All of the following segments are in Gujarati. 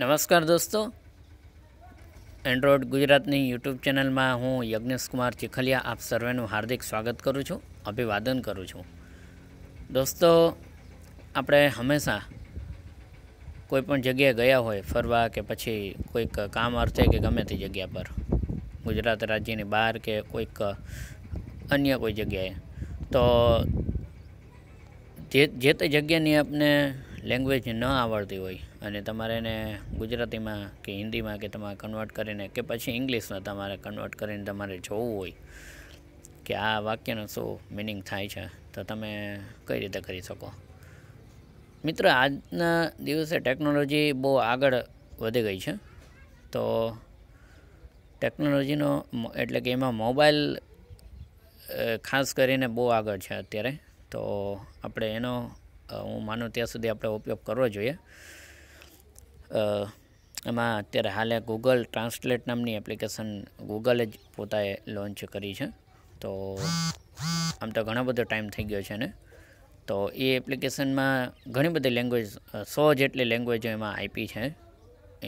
નમસ્કાર દોસ્તો એન્ડ્રોઇડ ગુજરાતની યુટ્યુબ ચેનલમાં હું યજ્ઞેશ કુમાર ચીખલિયા આપ સર્વેનું હાર્દિક સ્વાગત કરું છું અભિવાદન કરું છું દોસ્તો આપણે હંમેશા કોઈપણ જગ્યાએ ગયા હોય ફરવા કે પછી કોઈક કામ અર્થે કે ગમે તે જગ્યા પર ગુજરાત રાજ્યની બહાર કે કોઈક અન્ય કોઈ જગ્યાએ તો જે જે તે જગ્યાની આપને લેંગ્વેજ ન આવડતી હોય અને તમારે એને ગુજરાતીમાં કે હિન્દીમાં કે તમારે કન્વર્ટ કરીને કે પછી ઇંગ્લિશમાં તમારે કન્વર્ટ કરીને તમારે જોવું હોય કે આ વાક્યનો શું મિનિંગ થાય છે તો તમે કઈ રીતે કરી શકો મિત્રો આજના દિવસે ટેકનોલોજી બહુ આગળ વધી ગઈ છે તો ટેકનોલોજીનો એટલે કે એમાં મોબાઈલ ખાસ કરીને બહુ આગળ છે અત્યારે તો આપણે એનો હું માનું ત્યાં સુધી આપણે ઉપયોગ કરવો જોઈએ એમાં અત્યારે હાલે ગૂગલ ટ્રાન્સલેટ નામની એપ્લિકેશન ગૂગલે જ પોતાએ લોન્ચ કરી છે તો આમ તો ઘણો બધો ટાઈમ થઈ ગયો છે ને તો એ એપ્લિકેશનમાં ઘણી બધી લેંગ્વેજ સો જેટલી લેંગ્વેજો એમાં આપી છે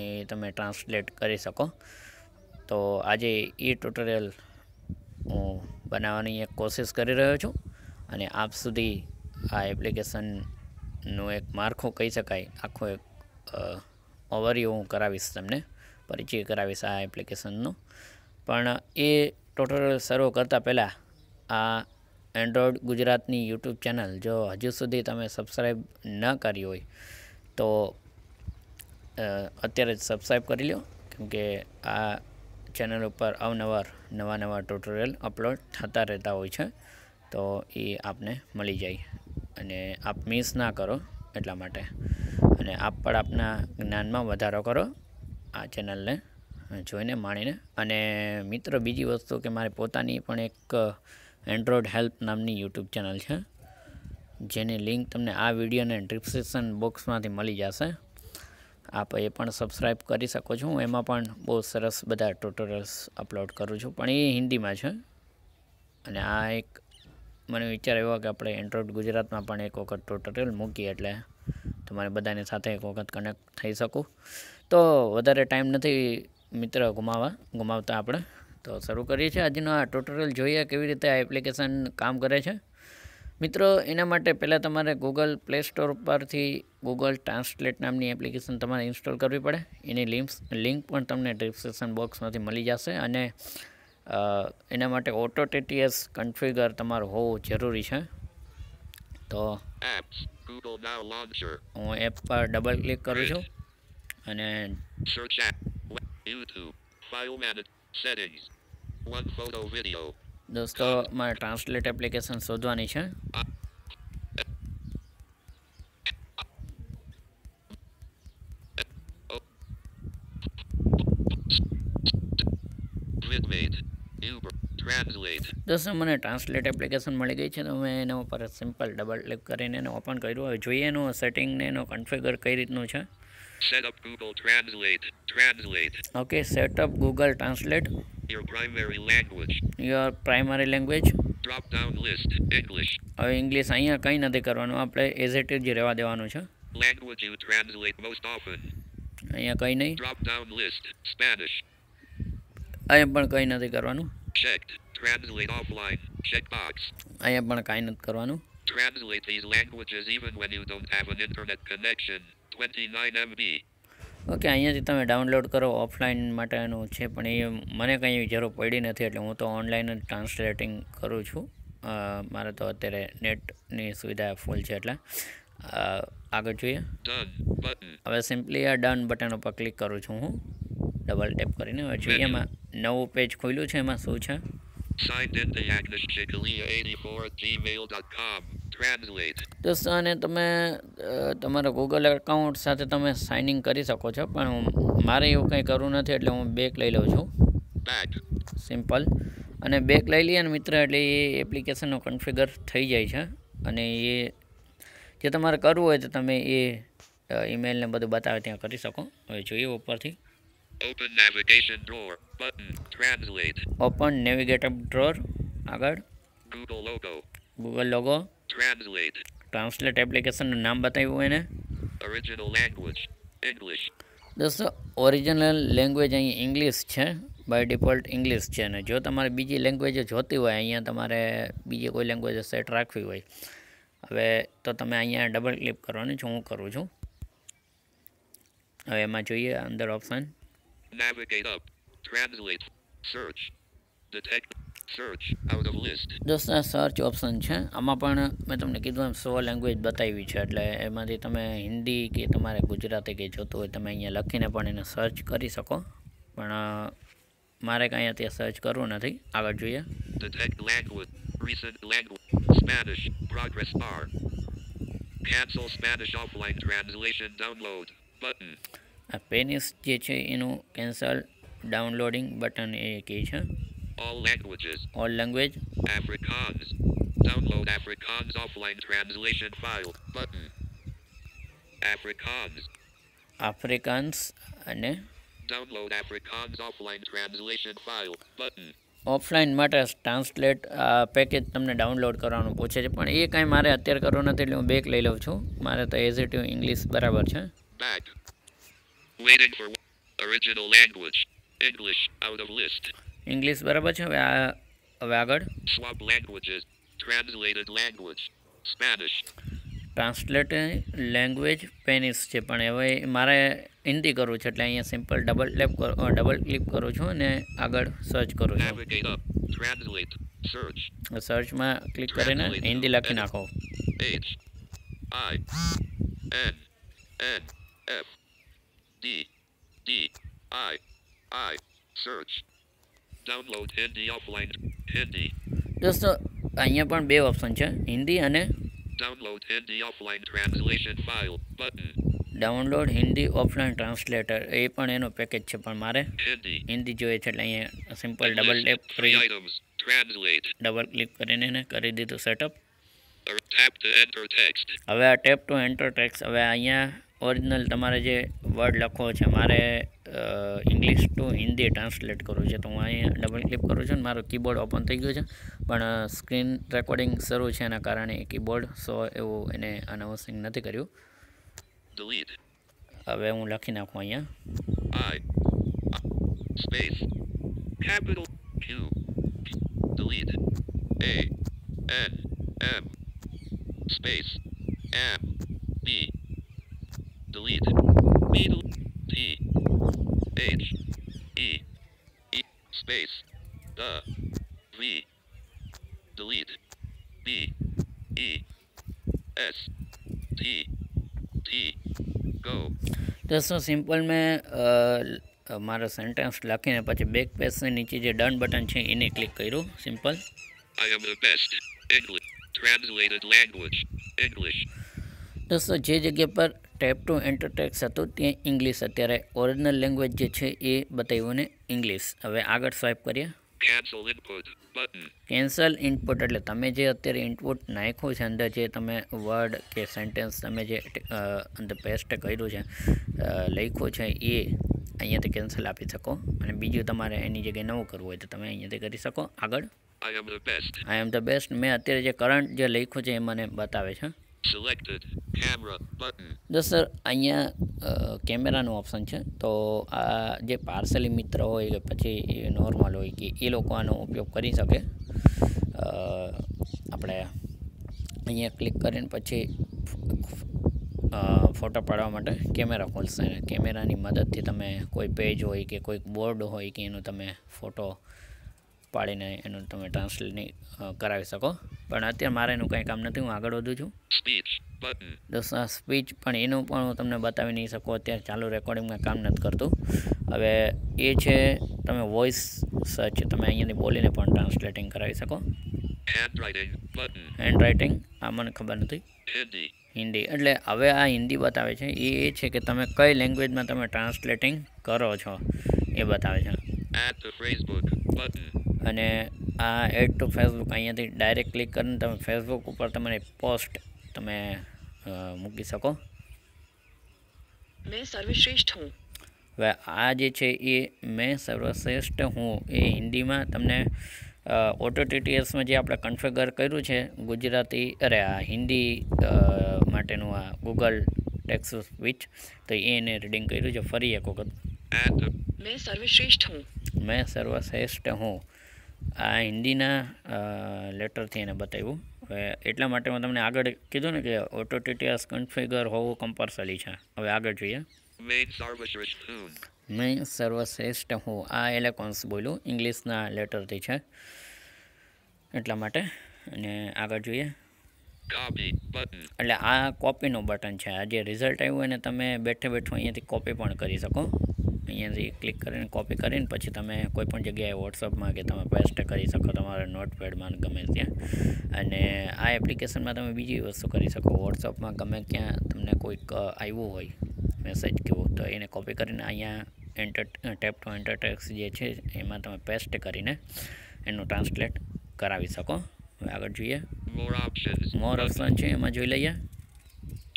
એ તમે ટ્રાન્સલેટ કરી શકો તો આજે એ ટ્યુટોરિયલ હું બનાવવાની એક કોશિશ કરી રહ્યો છું અને આપ સુધી આ એપ્લિકેશનનું એક માળખું કહી શકાય આખું એક ઓવરવ્યૂ હું કરાવીશ તમને પરિચય કરાવીશ આ એપ્લિકેશનનો પણ એ ટોટલ શરૂ કરતાં પહેલાં આ એન્ડ્રોઈડ ગુજરાતની યુટ્યુબ ચેનલ જો હજુ સુધી તમે સબસ્ક્રાઈબ ન કરી હોય તો અત્યારે જ સબસ્ક્રાઈબ કરી લો કેમકે આ ચેનલ ઉપર અવનવાર નવા નવા ટ્યુટોરિયલ અપલોડ થતા રહેતા હોય છે તો એ આપને મળી જાય અને આપ મિસ ના કરો એટલા માટે અને આપ પણ આપના જ્ઞાનમાં વધારો કરો આ ચેનલને જોઈને માણીને અને મિત્ર બીજી વસ્તુ કે મારી પોતાની પણ એક એન્ડ્રોઈડ હેલ્પ નામની યુટ્યુબ ચેનલ છે જેની લિંક તમને આ વિડીયોને ડિસ્ક્રિપ્શન બોક્સમાંથી મળી જશે આપ એ પણ સબસ્ક્રાઈબ કરી શકો છો હું એમાં પણ બહુ સરસ બધા ટ્યુટોરિયલ્સ અપલોડ કરું છું પણ એ હિન્દીમાં છે અને આ એક મને વિચાર એવો કે આપણે એન્ડ્રોઈડ ગુજરાતમાં પણ એક વખત ટ્યુટોરિયલ મૂકીએ એટલે તમારે બધાની સાથે એક વખત કનેક્ટ થઈ શકું તો વધારે ટાઈમ નથી મિત્ર ગુમાવા ગુમાવતા આપણે તો શરૂ કરીએ છીએ આજનો આ ટ્યુટોરિયલ જોઈએ કેવી રીતે આ એપ્લિકેશન કામ કરે છે મિત્રો એના માટે પહેલાં તમારે ગૂગલ પ્લે સ્ટોર પરથી ગૂગલ ટ્રાન્સલેટ નામની એપ્લિકેશન તમારે ઇન્સ્ટોલ કરવી પડે એની લિંક્સ લિંક પણ તમને ડિસ્ક્રિપ્શન બોક્સમાંથી મળી જશે અને એના માટે ઓટો ટીટીએસ કન્ફિગર તમારું હોવું જરૂરી છે તો હું એપ પર ડબલ ક્લિક કરું છું અને દોસ્તો મારે ટ્રાન્સલેટ એપ્લિકેશન શોધવાની છે made. દોસ્તો મને ટ્રાન્સલેટ એપ્લિકેશન મળી ગઈ છે તો મેં એના ઉપર સિમ્પલ ડબલ ક્લિક કરીને એને ઓપન કર્યું હવે જોઈએ એનું સેટિંગ ને એનો કન્ફિગર કઈ રીતનું છે okay setup Google Translate your primary language હવે ઇંગ્લિશ અહીંયા કંઈ નથી કરવાનું આપણે એઝ ઇટ ઇઝ રહેવા દેવાનું છે અહીંયા કંઈ નહીં અહીંયા પણ કંઈ નથી કરવાનું અહીંયા પણ કાંઈ નથી કરવાનું Translate these languages even when you don't have an internet connection. 29 MB. Okay અહીંયાથી તમે ડાઉનલોડ કરો ઓફલાઈન માટેનું છે પણ એ મને કંઈ જરૂર પડી નથી એટલે હું તો ઓનલાઈન જ ટ્રાન્સલેટિંગ કરું છું મારે તો અત્યારે નેટની સુવિધા ફૂલ છે એટલે આગળ જોઈએ હવે સિમ્પલી આ ડન બટન ઉપર ક્લિક કરું છું હું ડબલ ટેપ કરીને હવે જોઈએ એમાં નવું પેજ ખોલ્યું છે એમાં શું છે તો અને તમે તમારા ગૂગલ એકાઉન્ટ સાથે તમે સાઇનિંગ કરી શકો છો પણ મારે એવું કંઈ કરવું નથી એટલે હું બેક લઈ લઉં છું સિમ્પલ અને બેક લઈ લઈએ ને મિત્ર એટલે એ એપ્લિકેશનનો કન્ફિગર થઈ જાય છે અને એ જે તમારે કરવું હોય તો તમે એ ઈમેલને બધું બતાવે ત્યાં કરી શકો હવે જોઈએ ઉપરથી Open navigation drawer button. Translate. Open navigator drawer. આગળ. Google logo. Google logo. Translate. Translate એપ્લિકેશનનું નામ બતાવ્યું એને. Original language. English. દોસ્તો ઓરિજિનલ લેંગ્વેજ અહીં ઇંગ્લિશ છે બાય ડિફોલ્ટ ઇંગ્લિશ છે અને જો તમારે બીજી લેંગ્વેજ જોતી હોય અહીંયા તમારે બીજી કોઈ લેંગ્વેજ સેટ રાખવી હોય હવે તો તમે અહીંયા ડબલ ક્લિક કરવાની છે હું કરું છું હવે એમાં જોઈએ અંદર option Navigate up. Translate. Search. Detect. Search. Out of list. દોસ્તો સર્ચ ઓપ્શન છે આમાં પણ મેં તમને કીધું એમ સો લેંગ્વેજ બતાવી છે એટલે એમાંથી તમે હિન્દી કે તમારે ગુજરાતી કે જોતું હોય તમે અહીંયા લખીને પણ એને સર્ચ કરી શકો પણ મારે કાંઈ અત્યારે સર્ચ કરવું નથી આગળ જોઈએ Detect language. Recent language. Spanish. Progress bar. Cancel Spanish offline translation download button. આ પેનિસ જે છે એનું કેન્સલ ડાઉનલોડિંગ બટન એ કહે છે all language Afrikaans. Download Afrikaans offline translation file button. Afrikaans. Afrikaans અને Download Afrikaans offline translation file button. Offline માટે ટ્રાન્સલેટ પેકેજ તમને ડાઉનલોડ કરવાનું પૂછે છે પણ એ કાંઈ મારે અત્યારે કરવું નથી એટલે હું બેક લઈ લઉં છું મારે તો એઝ ઇટ ઇંગ્લિશ બરાબર છે Waiting for original language. English out of list. English બરાબર છે હવે આ હવે આગળ swap languages translated language Spanish translate language Spanish છે પણ હવે મારે હિન્દી કરવું છે એટલે અહીંયા સિમ્પલ ડબલ ક્લિપ કરો ડબલ ક્લિક કરું છું અને આગળ સર્ચ કરું છું સર્ચમાં ક્લિક કરીને હિન્દી લખી નાખો H I N N F D D I I search download Hindi offline Hindi દોસ્તો અહીંયા પણ બે ઓપ્શન છે હિન્દી અને download Hindi offline translation file button download Hindi offline translator એ પણ એનો પેકેજ છે પણ મારે હિન્દી જોઈએ છે એટલે અહીંયા સિમ્પલ ડબલ ટેપ કરી ડબલ ક્લિક કરીને એને કરી દીધું સેટઅપ હવે આ ટેપ ટુ એન્ટર ટેક્સ હવે અહીંયા ઓરિજિનલ તમારે જે વર્ડ લખવો છે મારે ઇંગ્લિશ ટુ હિન્દી ટ્રાન્સલેટ કરવું છે તો હું અહીંયા ડબલ ક્લિક કરું છું ને મારું કીબોર્ડ ઓપન થઈ ગયું છે પણ સ્ક્રીન રેકોર્ડિંગ શરૂ છે એના કારણે કીબોર્ડ સો એવું એને અનાઉન્સિંગ નથી કર્યું હવે હું લખી નાખું અહીંયા space capital Q delete A N M space M B deleted m a d e a space t h e deleted m a s t t g o দস সো সিম্পল ম আ মারা সেন্টেন্স লাকে নে পাচে ব্যাক পেজ নে নিচে যে ডান বাটন চ হে ইনে ক্লিক কাই রও simple I am the best translated language English দস জ জগ্য পর ટેપ ટુ એન્ટરટેક્સ હતું તે ઇંગ્લિશ અત્યારે ઓરિજિનલ લેંગ્વેજ જે છે એ બતાવ્યું ને ઇંગ્લિશ હવે આગળ સ્વાઇપ કરીએ કેન્સલ ઇનપુટ એટલે તમે જે અત્યારે ઇનપુટ નાખ્યું છે અંદર જે તમે વર્ડ કે સેન્ટેન્સ તમે જે અંદર પેસ્ટ કર્યું છે લખ્યું છે એ અહીંયાથી કેન્સલ આપી શકો અને બીજું તમારે એની જગ્યાએ નવું કરવું હોય તો તમે અહીંયાથી કરી શકો આગળ આઈ એમ ધ બેસ્ટ મેં અત્યારે જે કરંટ જે લખ્યું છે એ મને બતાવે છે Selected camera button. દસ અહીંયા કેમેરાનું ઓપ્શન છે તો આ જે પાર્સલી મિત્ર હોય કે પછી નોર્મલ હોય કે એ લોકો આનો ઉપયોગ કરી શકે આપણે અહીંયા ક્લિક કરીને પછી ફોટો પાડવા માટે કેમેરા ખોલશે કેમેરાની મદદથી તમે કોઈ પેજ હોય કે કોઈક બોર્ડ હોય કે એનો તમે ફોટો પાડીને એનું તમે ટ્રાન્સલેટ કરાવી શકો પણ અત્યારે મારે એનું કંઈ કામ નથી હું આગળ વધું છું દોસ્તો સ્પીચ પણ એનું પણ હું તમને બતાવી નહીં શકું અત્યારે ચાલુ રેકોર્ડિંગમાં કામ નથી કરતું હવે એ છે તમે વોઇસ સર્ચ તમે અહીંયાની બોલીને પણ ટ્રાન્સલેટિંગ કરાવી શકો હેન્ડ રાઇટિંગ આ મને ખબર નથી હિન્દી એટલે હવે આ હિન્દી બતાવે છે એ એ છે કે તમે કઈ લેંગ્વેજમાં તમે ટ્રાન્સલેટિંગ કરો છો એ બતાવે છે અને આ એડ ટુ ફેસબુક અહીંયાથી ડાયરેક્ટ ક્લિક કરીને તમે ફેસબુક ઉપર તમારી પોસ્ટ તમે મૂકી શકો મેં સર્વશ્રેષ્ઠ હું હવે આ જે છે એ મેં સર્વશ્રેષ્ઠ હું એ હિન્દીમાં તમને ઓટો ટીટીએસમાં જે આપણે કન્ફિગર કર્યું છે ગુજરાતી અરે આ હિન્દી માટેનું આ ગૂગલ ટેક્સ સ્વિચ તો એને રીડિંગ કર્યું છે ફરી એક વખત મેં સર્વશ્રેષ્ઠ હું મેં સર્વશ્રેષ્ઠ હું આ હિન્દીના લેટરથી એને બતાવ્યું હવે એટલા માટે હું તમને આગળ કીધું ને કે ઓટો કન્ફિગર હોવું કમ્પલસરી છે હવે આગળ જોઈએ મેં સર્વશ્રેષ્ઠ હું આ એલેકોન્સ બોલું ઇંગ્લિશના લેટરથી છે એટલા માટે અને આગળ જોઈએ એટલે આ કોપીનું બટન છે આ જે રિઝલ્ટ આવ્યું એને તમે બેઠે બેઠું અહીંયાથી કોપી પણ કરી શકો અહીંયાથી ક્લિક કરીને કોપી કરીને પછી તમે કોઈપણ જગ્યાએ વોટ્સઅપમાં કે તમે પેસ્ટ કરી શકો તમારા નોટપેડમાં ગમે ત્યાં અને આ એપ્લિકેશનમાં તમે બીજી વસ્તુ કરી શકો વોટ્સઅપમાં ગમે ક્યાં તમને કોઈક આવ્યું હોય મેસેજ કેવો તો એને કોપી કરીને અહીંયા એન્ટર ટેપ ટુ એન્ટર જે છે એમાં તમે પેસ્ટ કરીને એનું ટ્રાન્સલેટ કરાવી શકો હવે આગળ જોઈએ મોર ઓપ્શન છે એમાં જોઈ લઈએ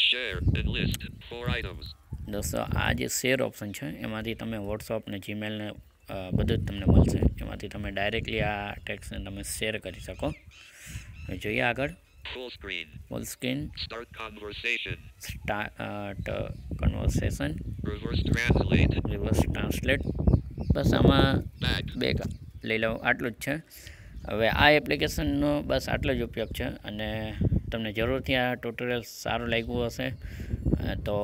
Share and list four items. દોસ્તો આ જે શેર ઓપ્શન છે એમાંથી તમે વોટ્સઅપ ને જીમેલને બધું જ તમને મળશે એમાંથી તમે ડાયરેક્ટલી આ ટેક્સને તમે શેર કરી શકો જોઈએ આગળ full screen start conversation reverse translate બસ આમાં બે લઈ લઉં આટલું જ છે હવે આ એપ્લિકેશનનો બસ આટલો જ ઉપયોગ છે અને તમને જરૂરથી આ ટ્યુટોરિયલ સારું લાગ્યું હશે તો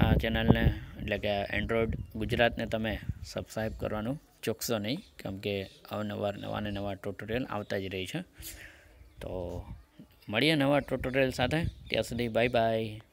આ ચેનલને એટલે કે એન્ડ્રોઈડ ગુજરાતને તમે સબસ્ક્રાઈબ કરવાનું ચૂકશો નહીં કેમ કે અવનવાર નવા ને નવા ટ્યુટોરિયલ આવતા જ રહી છે તો મળીએ નવા ટ્યુટોરિયલ સાથે ત્યાં સુધી બાય બાય